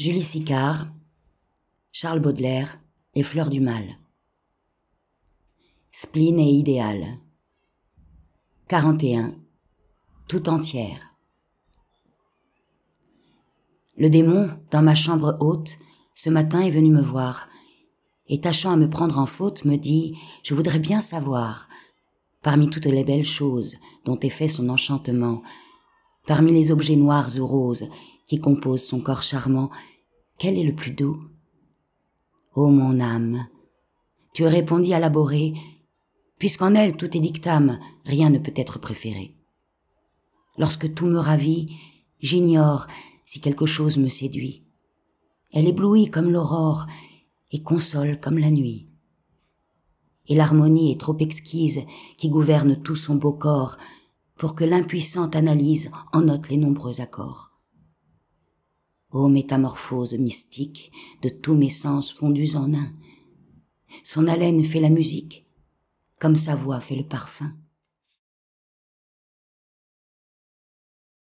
Julie Sicard, Charles Baudelaire et Fleur du Mal. Spleen et idéal. 41. Tout entière. Le démon, dans ma chambre haute, ce matin est venu me voir, et tâchant à me prendre en faute, me dit Je voudrais bien savoir, parmi toutes les belles choses dont est fait son enchantement, Parmi les objets noirs ou roses qui composent son corps charmant, quel est le plus doux Ô oh, mon âme, tu répondis à la puisqu'en elle tout est dictame, rien ne peut être préféré. Lorsque tout me ravit, j'ignore si quelque chose me séduit. Elle éblouit comme l'aurore et console comme la nuit. Et l'harmonie est trop exquise qui gouverne tout son beau corps, pour que l'impuissante analyse en note les nombreux accords. Ô métamorphose mystique de tous mes sens fondus en un, son haleine fait la musique, comme sa voix fait le parfum.